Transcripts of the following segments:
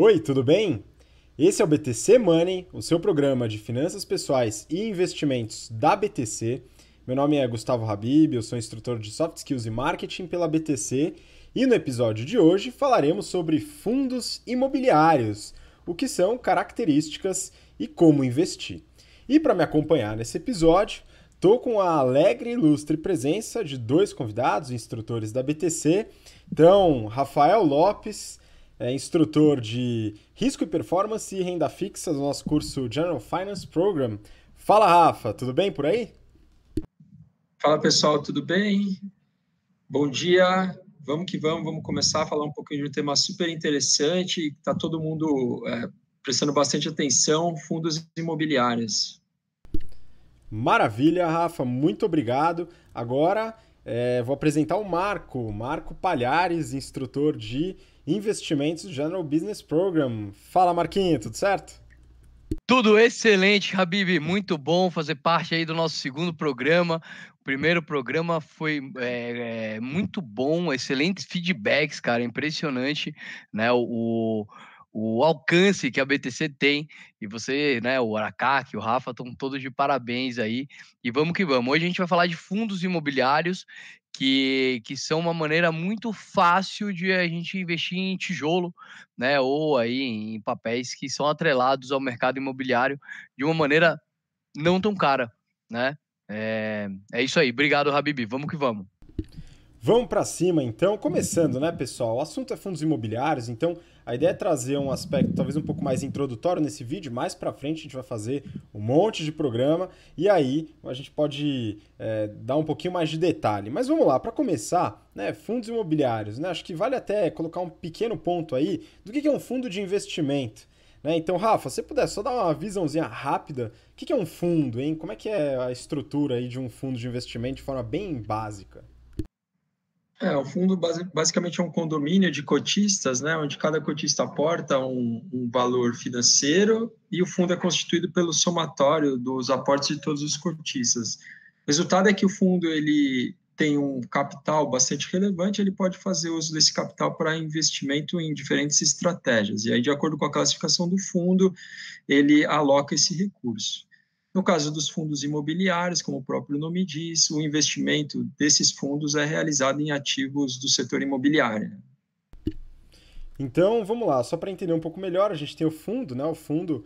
Oi, tudo bem? Esse é o BTC Money, o seu programa de finanças pessoais e investimentos da BTC. Meu nome é Gustavo Habib, eu sou instrutor de Soft Skills e Marketing pela BTC e no episódio de hoje falaremos sobre fundos imobiliários, o que são características e como investir. E para me acompanhar nesse episódio, Estou com a alegre e ilustre presença de dois convidados, instrutores da BTC. Então, Rafael Lopes, é instrutor de risco e performance e renda fixa do nosso curso General Finance Program. Fala, Rafa, tudo bem por aí? Fala, pessoal, tudo bem? Bom dia, vamos que vamos, vamos começar a falar um pouquinho de um tema super interessante, está todo mundo é, prestando bastante atenção, fundos imobiliários. Maravilha, Rafa, muito obrigado. Agora é, vou apresentar o Marco, Marco Palhares, instrutor de Investimentos General Business Program. Fala, Marquinhos, tudo certo? Tudo excelente, Habib. Muito bom fazer parte aí do nosso segundo programa. O primeiro programa foi é, é, muito bom, excelentes feedbacks, cara. Impressionante, né? O, o, alcance que a BTC tem. E você, né, o que o Rafa, estão todos de parabéns aí. E vamos que vamos. Hoje a gente vai falar de fundos imobiliários que, que são uma maneira muito fácil de a gente investir em tijolo, né, ou aí em papéis que são atrelados ao mercado imobiliário de uma maneira não tão cara, né? É, é isso aí. Obrigado, Habibi. Vamos que vamos. Vamos para cima, então. Começando, né, pessoal? O assunto é fundos imobiliários, então a ideia é trazer um aspecto talvez um pouco mais introdutório nesse vídeo. Mais para frente a gente vai fazer um monte de programa e aí a gente pode é, dar um pouquinho mais de detalhe. Mas vamos lá, para começar, né, fundos imobiliários. Né, acho que vale até colocar um pequeno ponto aí do que é um fundo de investimento. Né? Então, Rafa, se puder só dar uma visãozinha rápida, o que é um fundo, hein? Como é que é a estrutura aí de um fundo de investimento de forma bem básica? É, o fundo basicamente é um condomínio de cotistas, né, onde cada cotista aporta um, um, valor financeiro e o fundo é constituído pelo somatório dos aportes de todos os cotistas. O resultado é que o fundo ele tem um capital bastante relevante, ele pode fazer uso desse capital para investimento em diferentes estratégias. E aí, de acordo com a classificação do fundo, ele aloca esse recurso. No caso dos fundos imobiliários, como o próprio nome diz, o investimento desses fundos é realizado em ativos do setor imobiliário. Então, vamos lá, só para entender um pouco melhor, a gente tem o fundo, né? O fundo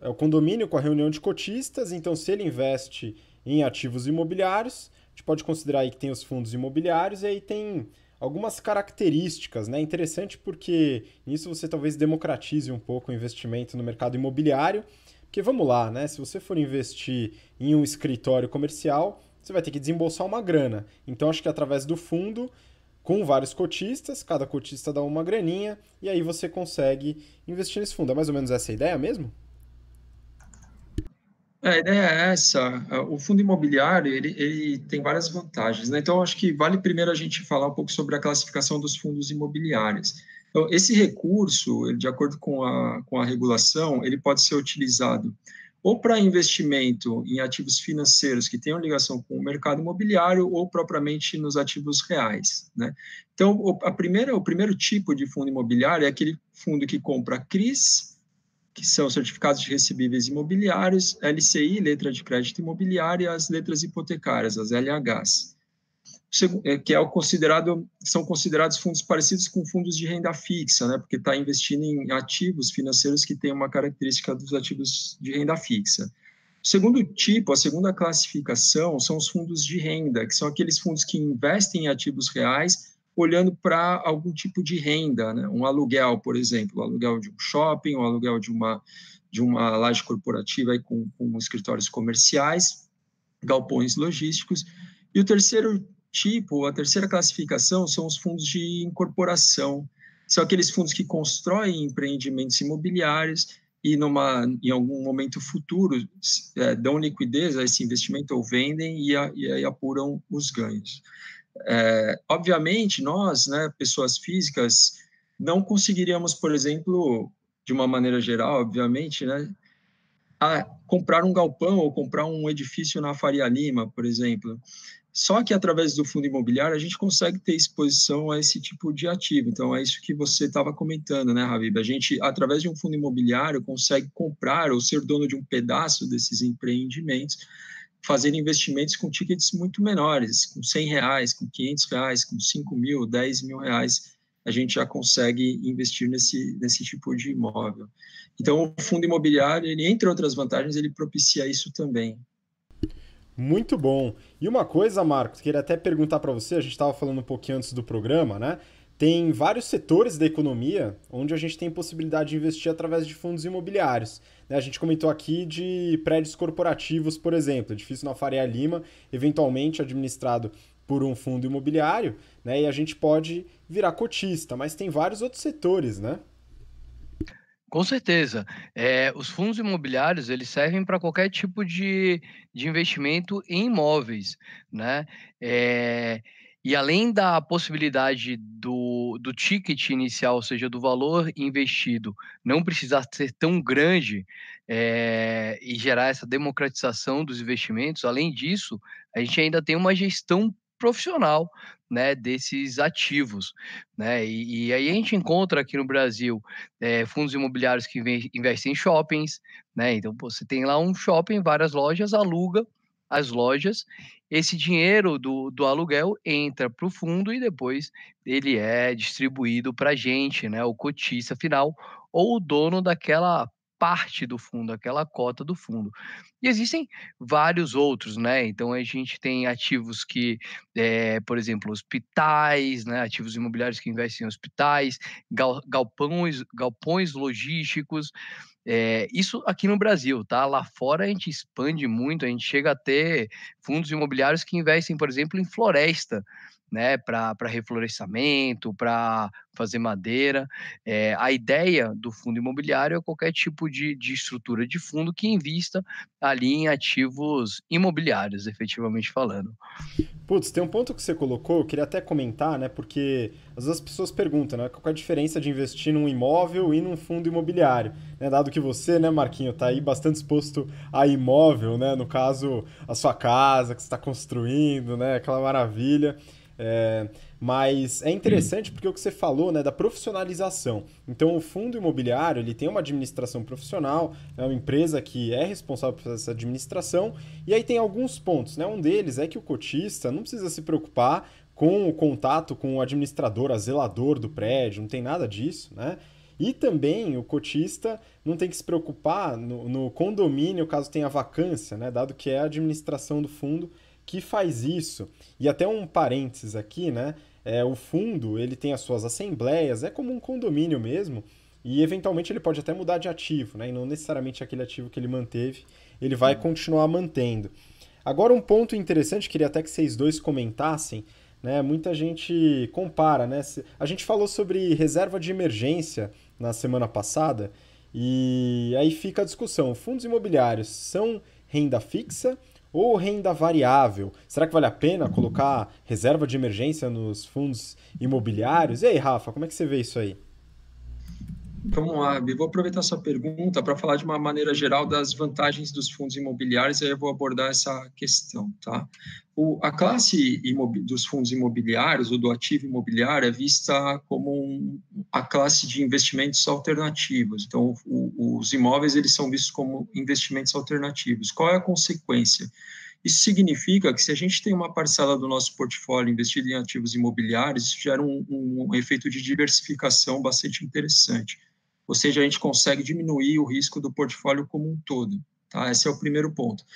é o condomínio com a reunião de cotistas, então se ele investe em ativos imobiliários, a gente pode considerar aí que tem os fundos imobiliários e aí tem algumas características, né? Interessante porque nisso você talvez democratize um pouco o investimento no mercado imobiliário porque vamos lá, né? Se você for investir em um escritório comercial, você vai ter que desembolsar uma grana. Então acho que através do fundo, com vários cotistas, cada cotista dá uma graninha e aí você consegue investir nesse fundo. É mais ou menos essa a ideia mesmo? É, a ideia é essa. O fundo imobiliário ele, ele tem várias vantagens. Né? Então, acho que vale primeiro a gente falar um pouco sobre a classificação dos fundos imobiliários. Então, esse recurso, de acordo com a, com a regulação, ele pode ser utilizado ou para investimento em ativos financeiros que tenham ligação com o mercado imobiliário ou propriamente nos ativos reais. Né? Então, a primeira, o primeiro tipo de fundo imobiliário é aquele fundo que compra CRIs, que são certificados de recebíveis imobiliários, LCI, letra de crédito imobiliário, e as letras hipotecárias, as LHs. É, que é o considerado, são considerados fundos parecidos com fundos de renda fixa, né? porque está investindo em ativos financeiros que têm uma característica dos ativos de renda fixa. O segundo tipo, a segunda classificação, são os fundos de renda, que são aqueles fundos que investem em ativos reais olhando para algum tipo de renda, né? um aluguel, por exemplo, o aluguel de um shopping, o aluguel de uma, de uma laje corporativa aí com, com escritórios comerciais, galpões logísticos. E o terceiro tipo, a terceira classificação são os fundos de incorporação. São aqueles fundos que constroem empreendimentos imobiliários e, numa, em algum momento futuro, é, dão liquidez a esse investimento ou vendem e, a, e apuram os ganhos. É, obviamente, nós, né, pessoas físicas, não conseguiríamos, por exemplo, de uma maneira geral, obviamente, né, a comprar um galpão ou comprar um edifício na Faria Lima, por exemplo. Só que através do fundo imobiliário a gente consegue ter exposição a esse tipo de ativo. Então é isso que você estava comentando, né, Ravib? A gente, através de um fundo imobiliário, consegue comprar ou ser dono de um pedaço desses empreendimentos, fazer investimentos com tickets muito menores, com 100 reais, com 500 reais, com 5 mil, 10 mil reais, a gente já consegue investir nesse, nesse tipo de imóvel. Então, o fundo imobiliário, ele, entre outras vantagens, ele propicia isso também. Muito bom. E uma coisa, Marcos, queria até perguntar para você, a gente estava falando um pouquinho antes do programa, né? Tem vários setores da economia onde a gente tem possibilidade de investir através de fundos imobiliários. Né? A gente comentou aqui de prédios corporativos, por exemplo, edifício na Faria Lima, eventualmente administrado por um fundo imobiliário, né? E a gente pode virar cotista, mas tem vários outros setores, né? Com certeza. É, os fundos imobiliários eles servem para qualquer tipo de, de investimento em imóveis, né? É, e além da possibilidade do, do ticket inicial, ou seja, do valor investido, não precisar ser tão grande é, e gerar essa democratização dos investimentos, além disso, a gente ainda tem uma gestão profissional né, desses ativos. Né? E, e, aí a gente encontra aqui no Brasil é, fundos imobiliários que investem em shoppings, né? então você tem lá um shopping, várias lojas, aluga as lojas, esse dinheiro do, do aluguel entra para o fundo e depois ele é distribuído para a gente, né, o cotista final ou o dono daquela parte do fundo, aquela cota do fundo. E existem vários outros, né? Então a gente tem ativos que, é, por exemplo, hospitais, né? ativos imobiliários que investem em hospitais, gal, galpões, galpões logísticos. É, isso aqui no Brasil, tá? Lá fora a gente expande muito, a gente chega a ter fundos imobiliários que investem, por exemplo, em floresta né, para reflorestamento, para fazer madeira. É, a ideia do fundo imobiliário é qualquer tipo de, de estrutura de fundo que invista ali em ativos imobiliários, efetivamente falando. Putz, tem um ponto que você colocou, eu queria até comentar, né, porque às vezes as pessoas perguntam, né, qual é a diferença de investir num imóvel e num fundo imobiliário? Né, dado que você, né, Marquinho, tá aí bastante exposto a imóvel, né, no caso, a sua casa que você está construindo, né, aquela maravilha. É, mas é interessante porque o que você falou, né, da profissionalização. Então, o fundo imobiliário, ele tem uma administração profissional, é uma empresa que é responsável por essa administração, e aí tem alguns pontos, né? Um deles é que o cotista não precisa se preocupar com o contato com o administrador, a zelador do prédio, não tem nada disso, né? E também o cotista não tem que se preocupar no, no condomínio caso tenha vacância, né? Dado que é a administração do fundo que faz isso. E até um parênteses aqui, né? É, o fundo ele tem as suas assembleias, é como um condomínio mesmo, e eventualmente ele pode até mudar de ativo, né? E não necessariamente aquele ativo que ele manteve, ele vai hum. continuar mantendo. Agora um ponto interessante, queria até que vocês dois comentassem, né? Muita gente compara, né? A gente falou sobre reserva de emergência na semana passada, e aí fica a discussão: fundos imobiliários são renda fixa ou renda variável? Será que vale a pena colocar reserva de emergência nos fundos imobiliários? E aí, Rafa, como é que você vê isso aí? Então, vamos lá, B. Vou aproveitar essa pergunta para falar de uma maneira geral das vantagens dos fundos imobiliários, aí eu vou abordar essa questão, tá? O, a classe dos fundos imobiliários, ou do ativo imobiliário, é vista como um, a classe de investimentos alternativos. Então, o, os imóveis, eles são vistos como investimentos alternativos. Qual é a consequência? Isso significa que se a gente tem uma parcela do nosso portfólio investido em ativos imobiliários, isso gera um, um, um efeito de diversificação bastante interessante ou seja, a gente consegue diminuir o risco do portfólio como um todo. Tá? Esse é o primeiro ponto. O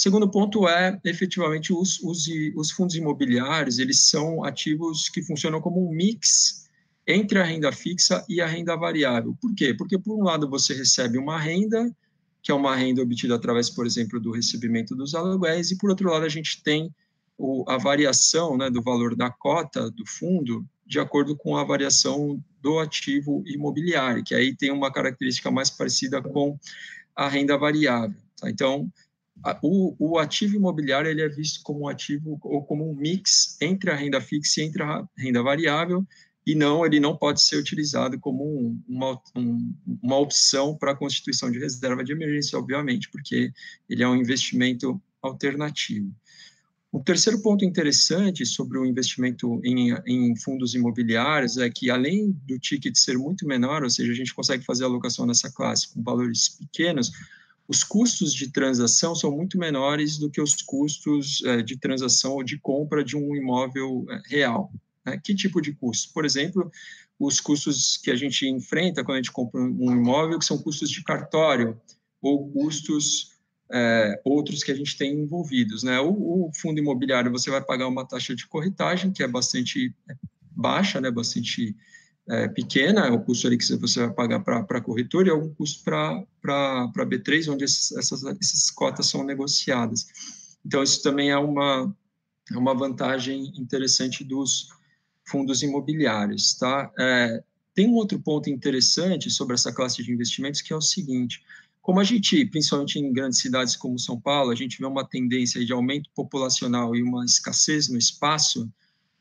segundo ponto é, efetivamente, os, os, os fundos imobiliários, eles são ativos que funcionam como um mix entre a renda fixa e a renda variável. Por quê? Porque, por um lado, você recebe uma renda, que é uma renda obtida através, por exemplo, do recebimento dos aluguéis, e, por outro lado, a gente tem o, a variação né, do valor da cota do fundo, de acordo com a variação do ativo imobiliário, que aí tem uma característica mais parecida com a renda variável. Tá? Então, a, o, o, ativo imobiliário ele é visto como um ativo ou como um mix entre a renda fixa e entre a renda variável, e não, ele não pode ser utilizado como um, uma, um, uma opção para a constituição de reserva de emergência, obviamente, porque ele é um investimento alternativo. O terceiro ponto interessante sobre o investimento em, em, fundos imobiliários é que, além do ticket ser muito menor, ou seja, a gente consegue fazer alocação nessa classe com valores pequenos, os custos de transação são muito menores do que os custos é, de transação ou de compra de um imóvel é, real. Né? Que tipo de custo? Por exemplo, os custos que a gente enfrenta quando a gente compra um imóvel, que são custos de cartório ou custos é, outros que a gente tem envolvidos. Né? O, o, fundo imobiliário, você vai pagar uma taxa de corretagem, que é bastante é, baixa, né? bastante é, pequena, é o custo ali que você vai pagar para a corretora e algum é custo para a B3, onde esses, essas, essas cotas são negociadas. Então, isso também é uma, é uma vantagem interessante dos fundos imobiliários. Tá? É, tem um outro ponto interessante sobre essa classe de investimentos, que é o seguinte, como a gente, principalmente em grandes cidades como São Paulo, a gente vê uma tendência de aumento populacional e uma escassez no espaço,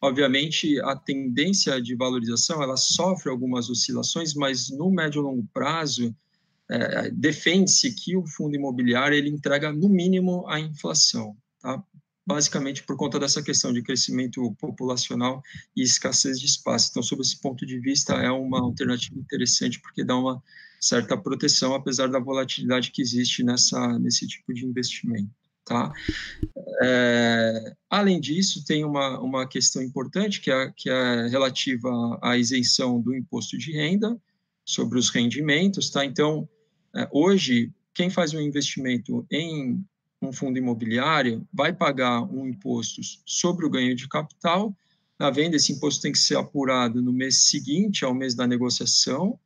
obviamente a tendência de valorização ela sofre algumas oscilações, mas no médio e longo prazo é, defende-se que o fundo imobiliário ele entrega no mínimo a inflação, tá? basicamente por conta dessa questão de crescimento populacional e escassez de espaço. Então, sob esse ponto de vista, é uma alternativa interessante porque dá uma certa proteção, apesar da volatilidade que existe nessa, nesse tipo de investimento. Tá? É, além disso, tem uma, uma questão importante que é, que é relativa à isenção do imposto de renda sobre os rendimentos. Tá? Então, é, hoje, quem faz um investimento em um fundo imobiliário vai pagar um imposto sobre o ganho de capital. Na venda, esse imposto tem que ser apurado no mês seguinte ao mês da negociação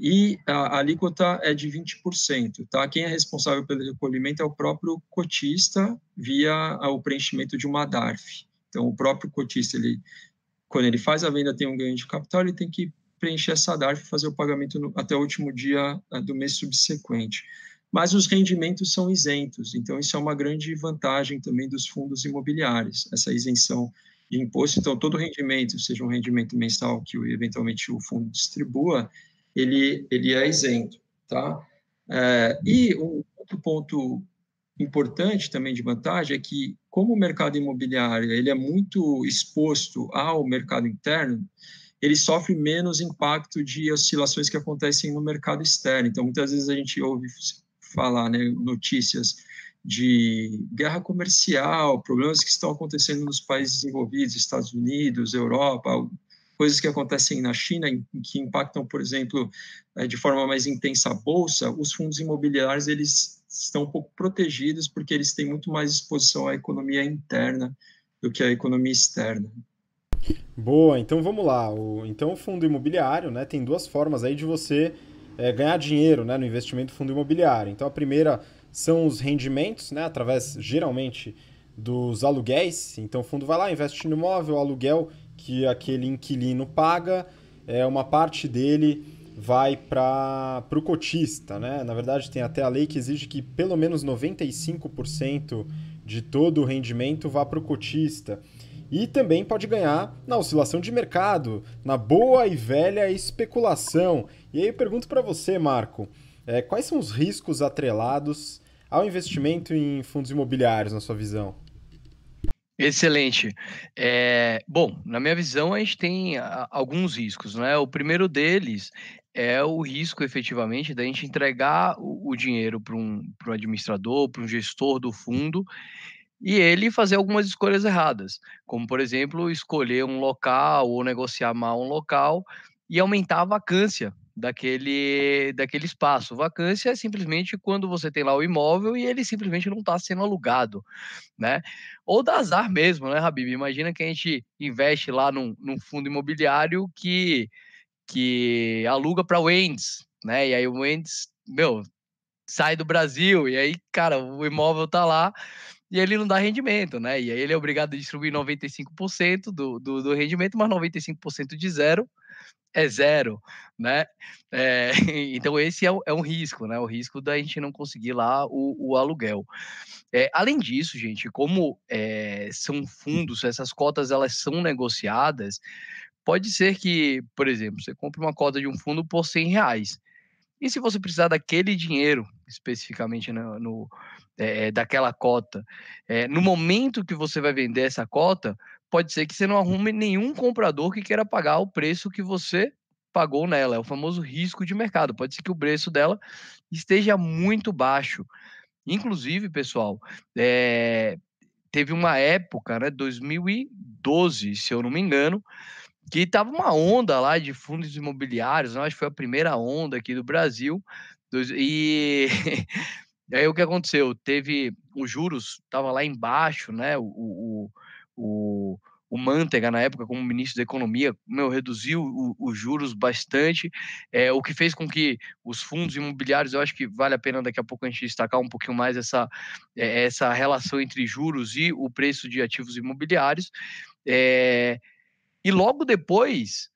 e a alíquota é de 20%. Tá? Quem é responsável pelo recolhimento é o próprio cotista via o preenchimento de uma DARF. Então, o próprio cotista, ele, quando ele faz a venda, tem um ganho de capital, ele tem que preencher essa DARF e fazer o pagamento no, até o último dia do mês subsequente. Mas os rendimentos são isentos, então isso é uma grande vantagem também dos fundos imobiliários, essa isenção de imposto. Então, todo rendimento, seja um rendimento mensal que eventualmente o fundo distribua, ele, ele é isento, tá? É, e um outro ponto importante também de vantagem é que, como o mercado imobiliário ele é muito exposto ao mercado interno, ele sofre menos impacto de oscilações que acontecem no mercado externo. Então, muitas vezes a gente ouve falar né, notícias de guerra comercial, problemas que estão acontecendo nos países desenvolvidos, Estados Unidos, Europa, coisas que acontecem na China, que impactam, por exemplo, eh, de forma mais intensa a bolsa, os fundos imobiliários eles estão um pouco protegidos porque eles têm muito mais exposição à economia interna do que à economia externa. Boa, então vamos lá. então o fundo imobiliário, né, tem duas formas aí de você é, ganhar dinheiro, né, no investimento fundo imobiliário. Então a primeira são os rendimentos, né, através geralmente dos aluguéis. Então o fundo vai lá, investe no imóvel, aluguel que aquele inquilino paga, é, uma parte dele vai para o cotista. Né? Na verdade, tem até a lei que exige que pelo menos 95% de todo o rendimento vá para o cotista. E também pode ganhar na oscilação de mercado, na boa e velha especulação. E aí eu pergunto para você, Marco, é, quais são os riscos atrelados ao investimento em fundos imobiliários, na sua visão? Excelente. É, bom, na minha visão, a gente tem ah, alguns riscos, né? O primeiro deles é o risco, efetivamente, da gente entregar o, o dinheiro para um, um administrador, para um gestor do fundo e ele fazer algumas escolhas erradas, como, por exemplo, escolher um local ou negociar mal um local e aumentar a vacância daquele, daquele espaço. Vacância é simplesmente quando você tem lá o imóvel e ele simplesmente não está sendo alugado, né? Ou dá azar mesmo, né, Rabib? Imagina que a gente investe lá num, num fundo imobiliário que, que aluga para o Endes, né? E aí o Endes, meu, sai do Brasil e aí, cara, o imóvel está lá e ele não dá rendimento, né? E aí ele é obrigado a distribuir 95% do, do, do rendimento, mas 95% de zero, é zero, né? É, tá. então esse é, é, um risco, né? O risco da gente não conseguir lá o, o aluguel. É, além disso, gente, como eh, são fundos, essas cotas elas são negociadas, pode ser que, por exemplo, você compre uma cota de um fundo por 100 reais. E se você precisar daquele dinheiro, especificamente no, no eh, eh, daquela cota, no momento que você vai vender essa cota, pode ser que você não arrume nenhum comprador que queira pagar o preço que você pagou nela. É o famoso risco de mercado. Pode ser que o preço dela esteja muito baixo. Inclusive, pessoal, é... teve uma época, né, 2012, se eu não me engano, que estava uma onda lá de fundos imobiliários, né? acho que foi a primeira onda aqui do Brasil. E aí o que aconteceu? Teve os juros, estava lá embaixo, né? O, o, o, o Mantega, na época, como ministro da Economia, meu, reduziu os juros bastante, é, o que fez com que os fundos imobiliários, eu acho que vale a pena daqui a pouco a gente destacar um pouquinho mais essa, é, essa relação entre juros e o preço de ativos imobiliários. É, e logo depois,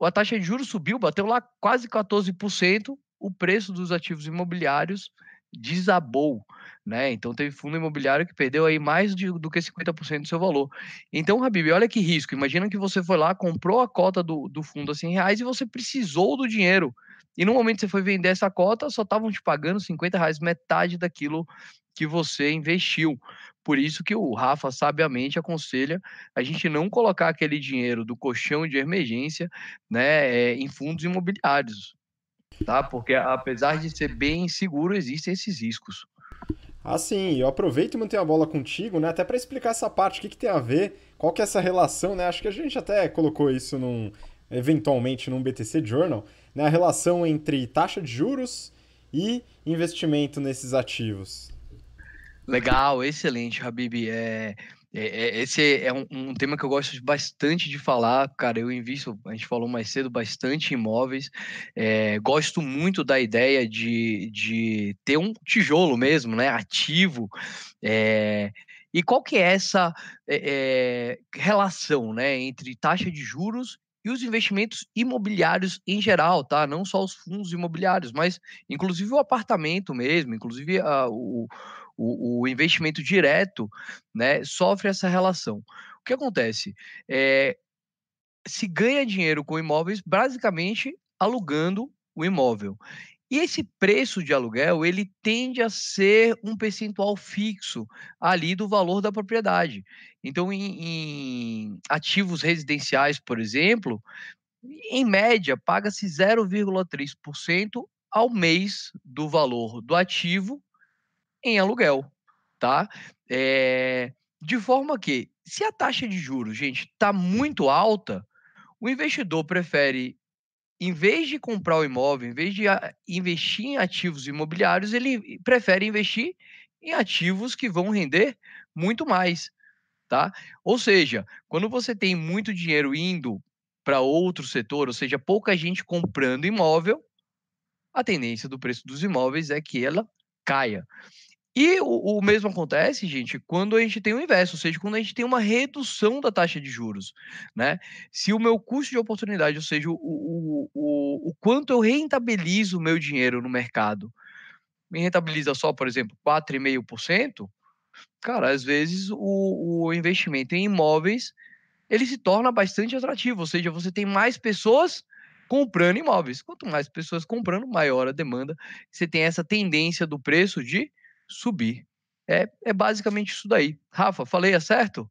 a taxa de juros subiu, bateu lá quase 14%, o preço dos ativos imobiliários desabou. Né? Então teve fundo imobiliário que perdeu aí mais de, do que 50% do seu valor. Então, Habib, olha que risco. Imagina que você foi lá, comprou a cota do, do fundo a 100 reais e você precisou do dinheiro. E no momento que você foi vender essa cota, só estavam te pagando 50 reais, metade daquilo que você investiu. Por isso que o Rafa sabiamente aconselha a gente não colocar aquele dinheiro do colchão de emergência né, eh, em fundos imobiliários tá? Porque apesar de ser bem seguro, existem esses riscos. Ah, sim, eu aproveito e mantenho a bola contigo, né? Até para explicar essa parte, o que, que tem a ver, qual que é essa relação, né? Acho que a gente até colocou isso num, eventualmente num BTC Journal, né? A relação entre taxa de juros e investimento nesses ativos. Legal, excelente, Habib. É, é, é, esse é um, um, tema que eu gosto bastante de falar, cara. Eu invisto, a gente falou mais cedo, bastante em imóveis. É, gosto muito da ideia de, de ter um tijolo mesmo, né? Ativo. É, e qual que é essa é, é, relação né, entre taxa de juros e os investimentos imobiliários em geral, tá? Não só os fundos imobiliários, mas inclusive o apartamento mesmo, inclusive a, ah, o, o, o investimento direto, né, sofre essa relação. O que acontece? É, se ganha dinheiro com imóveis, basicamente alugando o imóvel. E esse preço de aluguel, ele tende a ser um percentual fixo ali do valor da propriedade. Então, em, em ativos residenciais, por exemplo, em média, paga-se 0,3% ao mês do valor do ativo em aluguel, tá? É, de forma que, se a taxa de juros, gente, está muito alta, o investidor prefere, em vez de comprar o imóvel, em vez de investir em ativos imobiliários, ele prefere investir em ativos que vão render muito mais, tá? Ou seja, quando você tem muito dinheiro indo para outro setor, ou seja, pouca gente comprando imóvel, a tendência do preço dos imóveis é que ela caia. E o, o, mesmo acontece, gente, quando a gente tem o inverso, ou seja, quando a gente tem uma redução da taxa de juros, né? Se o meu custo de oportunidade, ou seja, o, o, o, o quanto eu rentabilizo o meu dinheiro no mercado, me rentabiliza só, por exemplo, 4,5%, cara, às vezes o, o investimento em imóveis, ele se torna bastante atrativo, ou seja, você tem mais pessoas comprando imóveis. Quanto mais pessoas comprando, maior a demanda. Você tem essa tendência do preço de subir. É, é basicamente isso daí. Rafa, falei, é certo?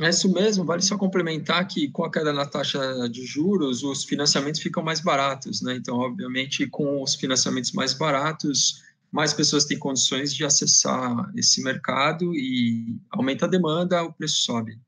É isso mesmo, vale só complementar que com a queda na taxa de juros, os financiamentos ficam mais baratos, né? Então, obviamente, com os financiamentos mais baratos, mais pessoas têm condições de acessar esse mercado e aumenta a demanda, o preço sobe.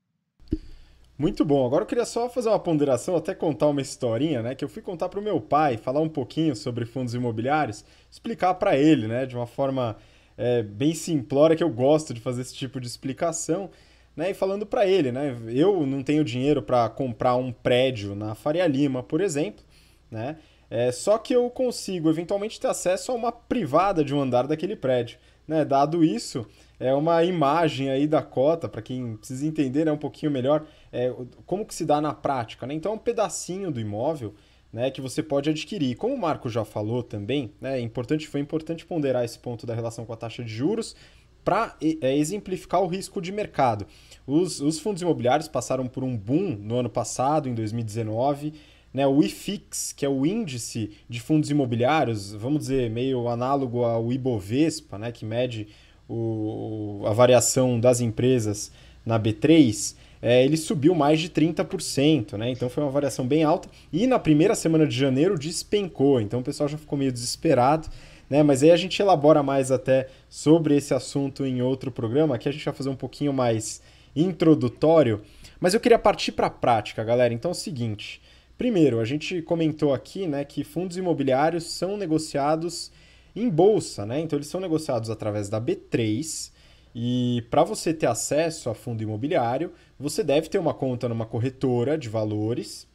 Muito bom. Agora eu queria só fazer uma ponderação, até contar uma historinha, né? Que eu fui contar para o meu pai, falar um pouquinho sobre fundos imobiliários, explicar para ele, né? De uma forma é, bem simplória, que eu gosto de fazer esse tipo de explicação, né? E falando para ele, né? Eu não tenho dinheiro para comprar um prédio na Faria Lima, por exemplo, né? É, só que eu consigo eventualmente ter acesso a uma privada de um andar daquele prédio. Né? Dado isso, é uma imagem aí da cota, para quem precisa entender né, um pouquinho melhor é, como que se dá na prática. Né? Então, é um pedacinho do imóvel né, que você pode adquirir. Como o Marco já falou também, né, é importante, foi importante ponderar esse ponto da relação com a taxa de juros para é, exemplificar o risco de mercado. Os, os fundos imobiliários passaram por um boom no ano passado, em 2019, né, o IFIX, que é o índice de fundos imobiliários, vamos dizer, meio análogo ao Ibovespa, né, que mede o, a variação das empresas na B3, é, ele subiu mais de 30%, né? Então foi uma variação bem alta. E na primeira semana de janeiro despencou, então o pessoal já ficou meio desesperado, né? Mas aí a gente elabora mais até sobre esse assunto em outro programa. Aqui a gente vai fazer um pouquinho mais introdutório. Mas eu queria partir para a prática, galera. Então é o seguinte. Primeiro, a gente comentou aqui né, que fundos imobiliários são negociados em bolsa, né? Então eles são negociados através da B3. E para você ter acesso a fundo imobiliário, você deve ter uma conta numa corretora de valores,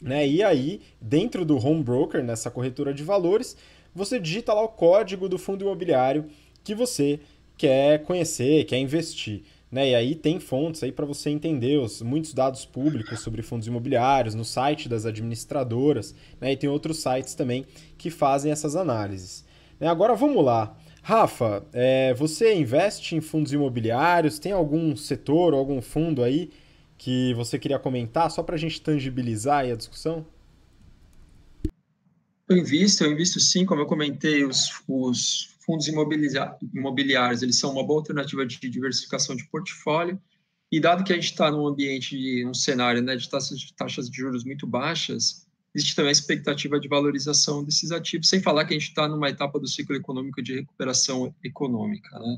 né? E aí, dentro do home broker, nessa corretora de valores, você digita lá o código do fundo imobiliário que você quer conhecer, quer investir. Né? E aí tem fontes aí para você entender os, muitos dados públicos sobre fundos imobiliários, no site das administradoras, né? e tem outros sites também que fazem essas análises. Né? Agora vamos lá. Rafa, é, você investe em fundos imobiliários? Tem algum setor ou algum fundo aí que você queria comentar, só para a gente tangibilizar aí a discussão? Eu invisto, eu invisto sim, como eu comentei, os, os fundos imobiliários eles são uma boa alternativa de diversificação de portfólio. E dado que a gente está num ambiente, num cenário né, de taxas, taxas de juros muito baixas, existe também a expectativa de valorização desses ativos, sem falar que a gente está numa etapa do ciclo econômico de recuperação econômica. Né?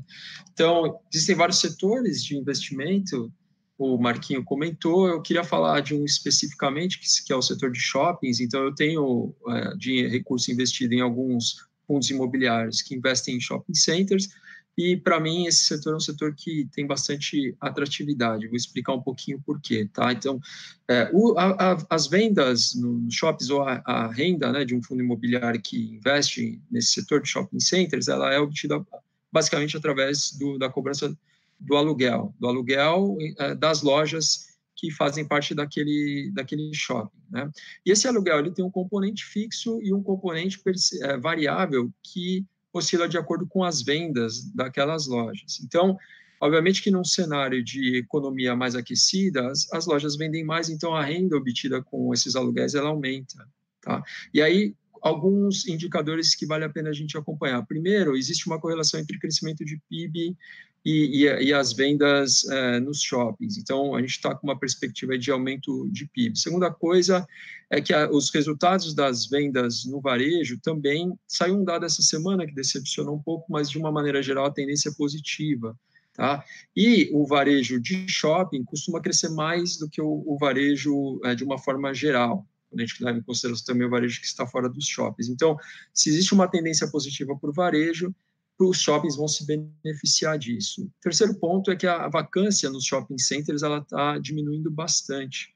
Então, existem vários setores de investimento, o Marquinho comentou, eu queria falar de um especificamente, que, que é o setor de shoppings, então eu tenho é, de recurso investido em alguns fundos imobiliários que investem em shopping centers. E, para mim, esse setor é um setor que tem bastante atratividade. Vou explicar um pouquinho por quê. Tá? Então, é, o, a, a, as vendas nos shoppings ou a, a, renda né, de um fundo imobiliário que investe nesse setor de shopping centers, ela é obtida basicamente através do, da cobrança do aluguel, do aluguel é, das lojas que fazem parte daquele, daquele shopping. Né? E esse aluguel ele tem um componente fixo e um componente eh, variável que oscila de acordo com as vendas daquelas lojas. Então, obviamente que num cenário de economia mais aquecida, as, as lojas vendem mais, então a renda obtida com esses aluguéis ela aumenta. Tá? E aí, alguns indicadores que vale a pena a gente acompanhar. Primeiro, existe uma correlação entre crescimento de PIB e, e, e as vendas eh, nos shoppings. Então, a gente está com uma perspectiva de aumento de PIB. Segunda coisa é que a, os resultados das vendas no varejo também saiu um dado essa semana que decepcionou um pouco, mas de uma maneira geral a tendência é positiva. Tá? E o varejo de shopping costuma crescer mais do que o, o varejo é, de uma forma geral quando a gente leva em consideração também o varejo que está fora dos shoppings. Então, se existe uma tendência positiva para o varejo, os shoppings vão se beneficiar disso. Terceiro ponto é que a vacância nos shopping centers está diminuindo bastante.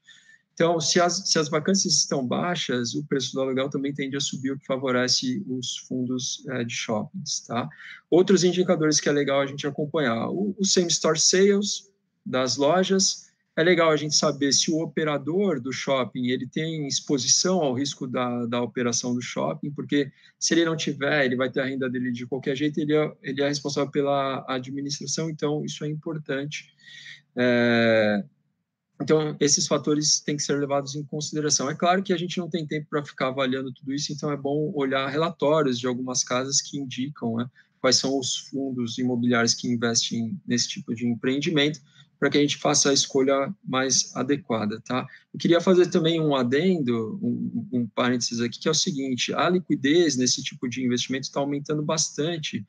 Então, se as, se as vacâncias estão baixas, o preço do aluguel também tende a subir, o que favorece os fundos é, de shoppings. Tá? Outros indicadores que é legal a gente acompanhar: o, o same store sales das lojas, é legal a gente saber se o operador do shopping ele tem exposição ao risco da, da operação do shopping, porque se ele não tiver, ele vai ter a renda dele de qualquer jeito, ele é, ele é responsável pela administração, então isso é importante. É, então, esses fatores têm que ser levados em consideração. É claro que a gente não tem tempo para ficar avaliando tudo isso, então é bom olhar relatórios de algumas casas que indicam né, quais são os fundos imobiliários que investem nesse tipo de empreendimento, para que a gente faça a escolha mais adequada, tá? Eu queria fazer também um adendo, um, um parênteses aqui, que é o seguinte, a liquidez nesse tipo de investimento está aumentando bastante,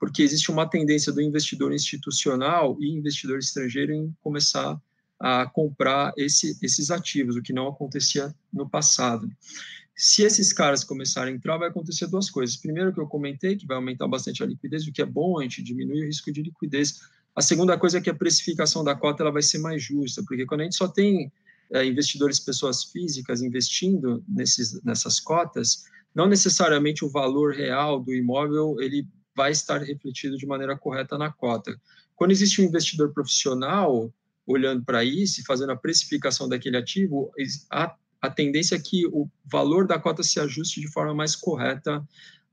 porque existe uma tendência do investidor institucional e investidor estrangeiro em começar a comprar esse, esses ativos, o que não acontecia no passado. Se esses caras começarem a entrar, vai acontecer duas coisas. Primeiro, que eu comentei, que vai aumentar bastante a liquidez, o que é bom, a gente diminui o risco de liquidez a segunda coisa é que a precificação da cota ela vai ser mais justa, porque quando a gente só tem é, investidores, pessoas físicas investindo nesses, nessas cotas, não necessariamente o valor real do imóvel ele vai estar refletido de maneira correta na cota. Quando existe um investidor profissional olhando para isso e fazendo a precificação daquele ativo, a, a tendência é que o valor da cota se ajuste de forma mais correta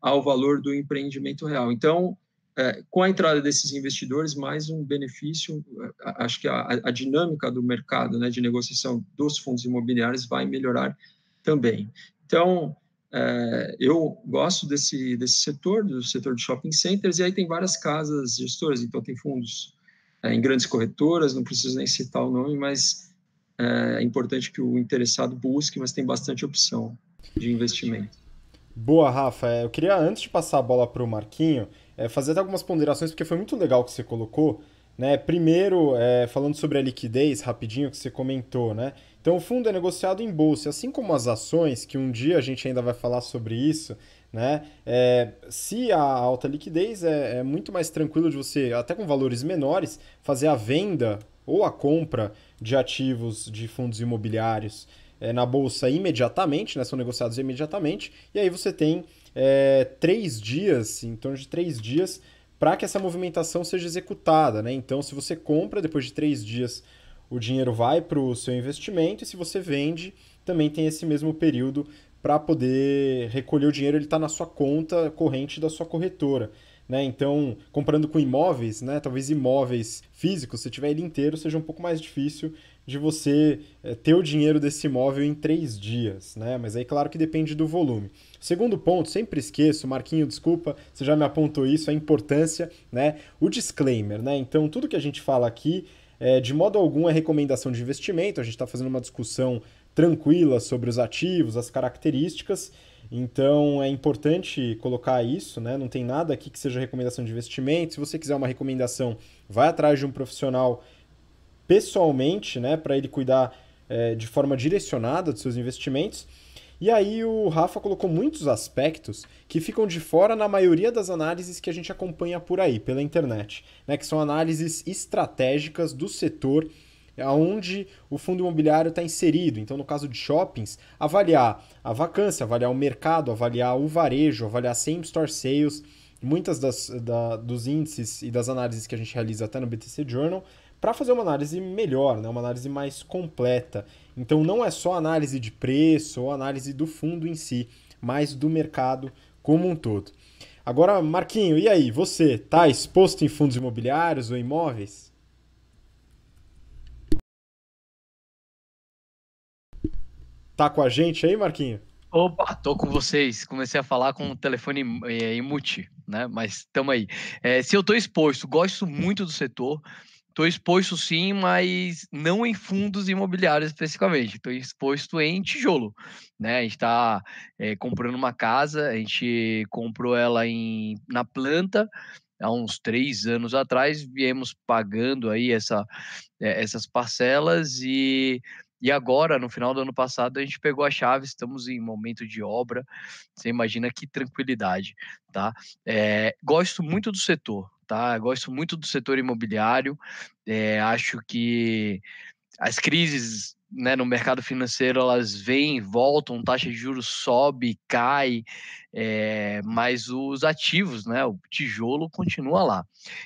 ao valor do empreendimento real. Então, é, com a entrada desses investidores, mais um benefício, é, acho que a, a dinâmica do mercado né, de negociação dos fundos imobiliários vai melhorar também. Então, é, eu gosto desse, desse setor, do setor de shopping centers, e aí tem várias casas gestoras, então tem fundos é, em grandes corretoras, não preciso nem citar o nome, mas é, é importante que o interessado busque, mas tem bastante opção de investimento. Boa, Rafa. É, eu queria, antes de passar a bola para o Marquinho, é, fazer até algumas ponderações, porque foi muito legal o que você colocou. Né? Primeiro, é, falando sobre a liquidez, rapidinho, que você comentou, né? Então, o fundo é negociado em bolsa, assim como as ações, que um dia a gente ainda vai falar sobre isso, né? É, se a alta liquidez é, é muito mais tranquilo de você, até com valores menores, fazer a venda ou a compra de ativos de fundos imobiliários é, na bolsa imediatamente, né, são negociados imediatamente, e aí você tem é, três dias, em torno de três dias, para que essa movimentação seja executada. Né? Então, se você compra, depois de três dias o dinheiro vai para o seu investimento, e se você vende, também tem esse mesmo período para poder recolher o dinheiro, ele está na sua conta corrente da sua corretora. Né? Então, comprando com imóveis, né? talvez imóveis físicos, se tiver ele inteiro, seja um pouco mais difícil de você eh, ter o dinheiro desse imóvel em três dias, né? Mas aí, claro que depende do volume. Segundo ponto, sempre esqueço, Marquinho, desculpa, você já me apontou isso, a importância, né? O disclaimer, né? Então, tudo que a gente fala aqui, é, de modo algum, é recomendação de investimento, a gente está fazendo uma discussão tranquila sobre os ativos, as características. Então é importante colocar isso, né? Não tem nada aqui que seja recomendação de investimento. Se você quiser uma recomendação, vai atrás de um profissional pessoalmente, né, para ele cuidar é, de forma direcionada dos seus investimentos. E aí o Rafa colocou muitos aspectos que ficam de fora na maioria das análises que a gente acompanha por aí, pela internet, né, que são análises estratégicas do setor aonde o fundo imobiliário está inserido. Então, no caso de shoppings, avaliar a vacância, avaliar o mercado, avaliar o varejo, avaliar same-store sales, muitas das, da, dos índices e das análises que a gente realiza até no BTC Journal para fazer uma análise melhor, né? uma análise mais completa. Então não é só análise de preço ou análise do fundo em si, mas do mercado como um todo. Agora, Marquinho, e aí, você está exposto em fundos imobiliários ou imóveis? Tá com a gente aí, Marquinho? Opa, tô com vocês. Comecei a falar com o telefone é, né? Mas tamo aí. É, se eu tô exposto, gosto muito do setor. Estou exposto sim, mas não em fundos imobiliários especificamente. Estou exposto em tijolo. Né? A gente está é, eh, comprando uma casa, a gente comprou ela em, na planta há uns três anos atrás, viemos pagando aí essa, é, essas parcelas e e agora, no final do ano passado, a gente pegou a chave, estamos em momento de obra. Você imagina que tranquilidade, tá? É, gosto muito do setor, tá? Eu gosto muito do setor imobiliário, é, acho que as crises né, no mercado financeiro elas vêm, voltam, taxa de juros sobe, cai, é, mas os ativos, né, o tijolo continua lá.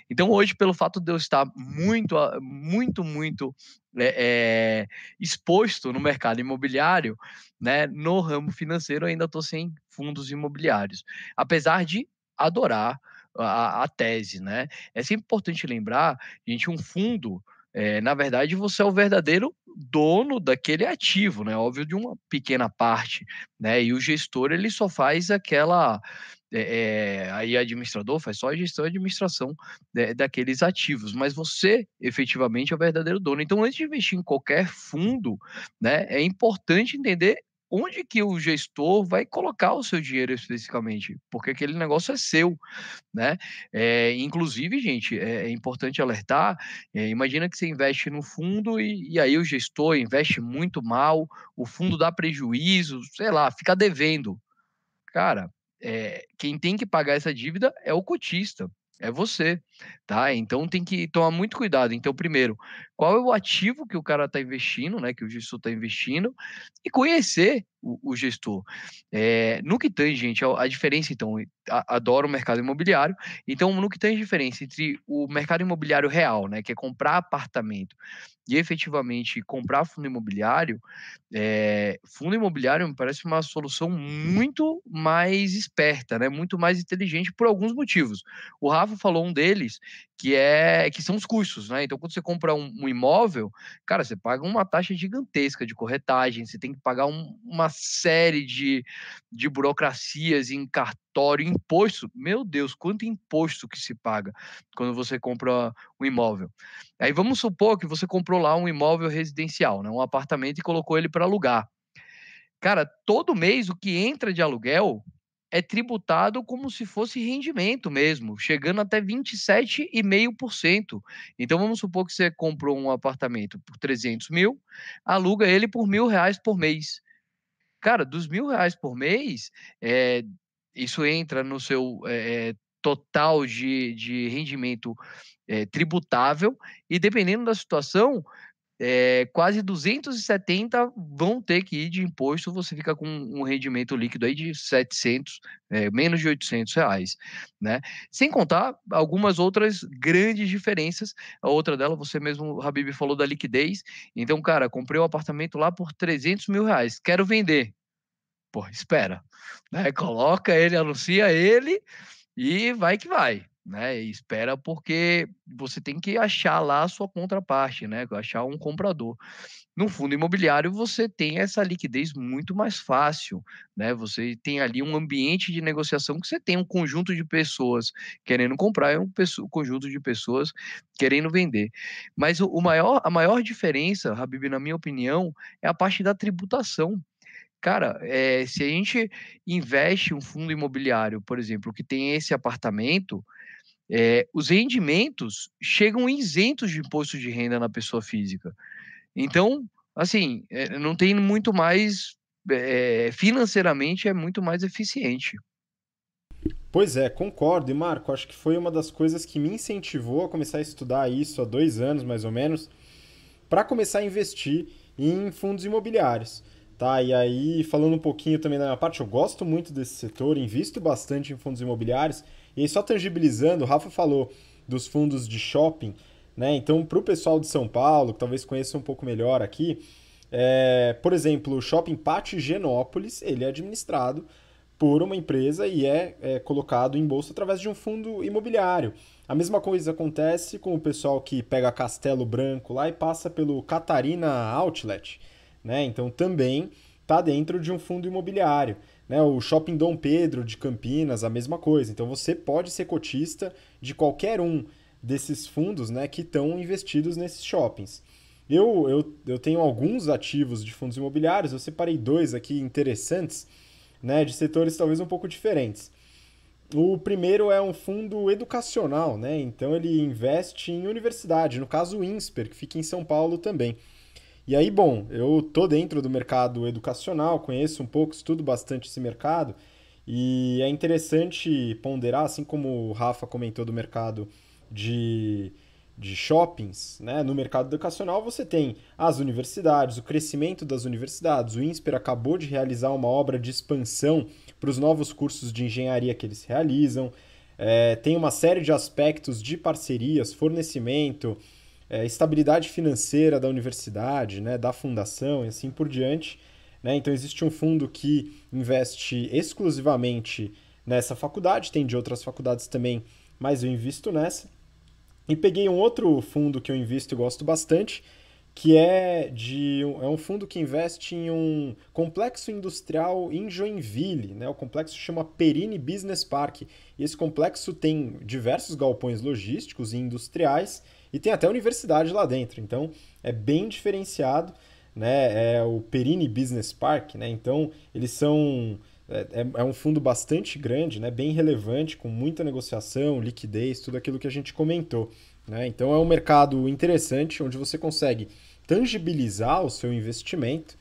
Então hoje, pelo fato de eu estar muito, ah, muito, muito é, é, exposto no mercado imobiliário, né, no ramo financeiro ainda estou sem fundos imobiliários, apesar de adorar a, a tese, né? É sempre importante lembrar, gente, um fundo, é, na verdade, você é o verdadeiro dono daquele ativo, né? Óbvio, de uma pequena parte, né? E o gestor, ele só faz aquela... É, aí administrador faz só a gestão e administração né, daqueles ativos, mas você efetivamente é o verdadeiro dono. Então, antes de investir em qualquer fundo, né, é importante entender onde que o gestor vai colocar o seu dinheiro especificamente, porque aquele negócio é seu, né? É, inclusive, gente, é, é importante alertar, é, imagina que você investe no fundo e, e, aí o gestor investe muito mal, o fundo dá prejuízo, sei lá, fica devendo. Cara, eh, quem tem que pagar essa dívida é o cotista, é você tá? Então tem que tomar muito cuidado. Então, primeiro, qual é o ativo que o cara está investindo, né? Que o gestor está investindo, e conhecer o, o gestor. É, no que tem gente, a, a diferença, então, a, adoro o mercado imobiliário. Então, no que tem a diferença entre o mercado imobiliário real, né? Que é comprar apartamento e efetivamente comprar fundo imobiliário, é, fundo imobiliário me parece uma solução muito mais esperta, né? Muito mais inteligente por alguns motivos. O Rafa falou um deles que é que são os custos, né? Então, quando você compra um, um imóvel, cara, você paga uma taxa gigantesca de corretagem, você tem que pagar um, uma série de, de burocracias em cartório, imposto. Meu Deus, quanto imposto que se paga quando você compra um imóvel. Aí vamos supor que você comprou lá um imóvel residencial, né? um apartamento e colocou ele para alugar. Cara, todo mês o que entra de aluguel é tributado como se fosse rendimento mesmo, chegando até 27,5%. Então vamos supor que você comprou um apartamento por 300 mil, aluga ele por mil reais por mês. Cara, dos mil reais por mês, é, isso entra no seu é, é total de, de rendimento é, tributável e dependendo da situação, é, quase 270 vão ter que ir de imposto, você fica com um rendimento líquido aí de 700, é, eh, menos de 800 reais, né? Sem contar algumas outras grandes diferenças, a outra dela, você mesmo, Habib, falou da liquidez, então, cara, comprei o um apartamento lá por 300 mil reais, quero vender, pô, espera, né? Coloca ele, anuncia ele e vai que vai, né? espera porque você tem que achar lá a sua contraparte, né? Achar um comprador. No fundo imobiliário você tem essa liquidez muito mais fácil, né? Você tem ali um ambiente de negociação que você tem um conjunto de pessoas querendo comprar e um conjunto de pessoas querendo vender. Mas o maior, a maior diferença, Habib, na minha opinião, é a parte da tributação. Cara, é, se a gente investe um fundo imobiliário, por exemplo, que tem esse apartamento, é, os rendimentos chegam isentos de imposto de renda na pessoa física. Então, assim, é, não tem muito mais. É, financeiramente é muito mais eficiente. Pois é, concordo. E Marco, acho que foi uma das coisas que me incentivou a começar a estudar isso há dois anos mais ou menos, para começar a investir em fundos imobiliários. Tá, e aí, falando um pouquinho também da minha parte, eu gosto muito desse setor, invisto bastante em fundos imobiliários, e aí, só tangibilizando, o Rafa falou dos fundos de shopping, né? Então, para o pessoal de São Paulo, que talvez conheça um pouco melhor aqui, é, por exemplo, o Shopping Pátio Genópolis, ele é administrado por uma empresa e é, é, colocado em bolsa através de um fundo imobiliário. A mesma coisa acontece com o pessoal que pega Castelo Branco lá e passa pelo Catarina Outlet, né? Então também está dentro de um fundo imobiliário. Né, o Shopping Dom Pedro de Campinas, a mesma coisa. Então você pode ser cotista de qualquer um desses fundos né, que estão investidos nesses shoppings. Eu, eu, eu tenho alguns ativos de fundos imobiliários, eu separei dois aqui interessantes, né, de setores talvez um pouco diferentes. O primeiro é um fundo educacional, né? Então ele investe em universidade, no caso o INSPER, que fica em São Paulo também. E aí, bom, eu tô dentro do mercado educacional, conheço um pouco, estudo bastante esse mercado, e é interessante ponderar, assim como o Rafa comentou do mercado de, de shoppings, né? No mercado educacional você tem as universidades, o crescimento das universidades. O INSPER acabou de realizar uma obra de expansão para os novos cursos de engenharia que eles realizam. É, tem uma série de aspectos de parcerias, fornecimento, é, estabilidade financeira da universidade, né, da fundação e assim por diante. Né? Então, existe um fundo que investe exclusivamente nessa faculdade, tem de outras faculdades também, mas eu invisto nessa. E peguei um outro fundo que eu invisto e gosto bastante, que é de é um fundo que investe em um complexo industrial em Joinville, né? O complexo chama Perini Business Park. E esse complexo tem diversos galpões logísticos e industriais e tem até universidade lá dentro. Então é bem diferenciado, né? É o Perini Business Park, né? Então eles são é, é, é um fundo bastante grande, né? Bem relevante, com muita negociação, liquidez, tudo aquilo que a gente comentou. Né? Então é um mercado interessante onde você consegue tangibilizar o seu investimento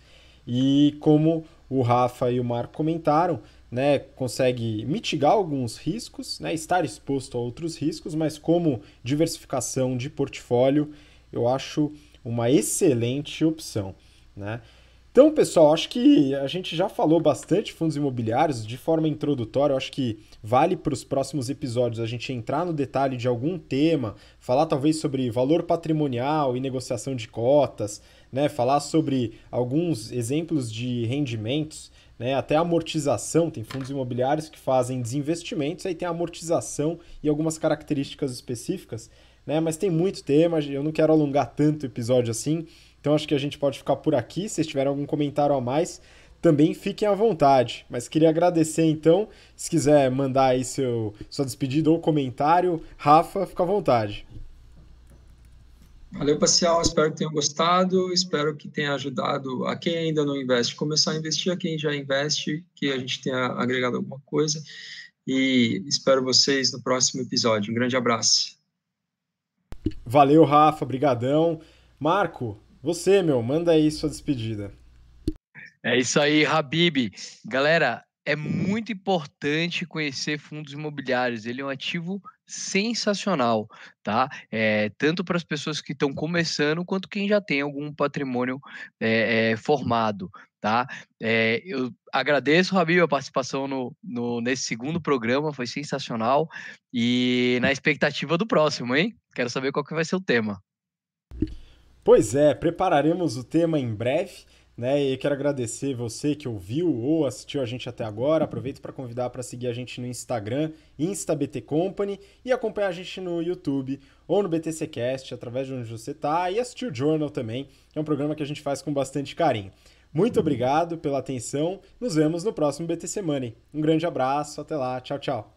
e como o Rafa e o Marco comentaram, né, consegue mitigar alguns riscos, né, estar exposto a outros riscos, mas como diversificação de portfólio, eu acho uma excelente opção. Né? Então, pessoal, acho que a gente já falou bastante fundos imobiliários de forma introdutória. Eu acho que vale para os próximos episódios a gente entrar no detalhe de algum tema, falar talvez sobre valor patrimonial e negociação de cotas, né? falar sobre alguns exemplos de rendimentos né? Até amortização, tem fundos imobiliários que fazem desinvestimentos, aí tem amortização e algumas características específicas, né? Mas tem muito tema, eu não quero alongar tanto o episódio assim, então acho que a gente pode ficar por aqui. Se tiverem algum comentário a mais, também fiquem à vontade. Mas queria agradecer então, se quiser mandar aí seu, sua despedida ou comentário, Rafa, fica à vontade. Valeu, pessoal. Espero que tenham gostado. Espero que tenha ajudado a quem ainda não investe começar a investir, a quem já investe, que a gente tenha agregado alguma coisa. E espero vocês no próximo episódio. Um grande abraço. Valeu, Rafa. Brigadão. Marco, você, meu, manda aí sua despedida. É isso aí, Habib. Galera, é muito importante conhecer fundos imobiliários. Ele é um ativo sensacional, tá? É, tanto para as pessoas que estão começando quanto quem já tem algum patrimônio é, é, formado, tá? eu agradeço, Rabi, a participação no, no, nesse segundo programa, foi sensacional e na expectativa do próximo, hein? Quero saber qual que vai ser o tema. Pois é, prepararemos o tema em breve. Né? E quero agradecer você que ouviu ou assistiu a gente até agora. Aproveito para convidar para seguir a gente no Instagram, InstaBT Company, e acompanhar a gente no YouTube ou no BTCcast, através de onde você está, e assistir o Journal também, é um programa que a gente faz com bastante carinho. Muito obrigado pela atenção. Nos vemos no próximo BTC Money. Um grande abraço, até lá. Tchau, tchau.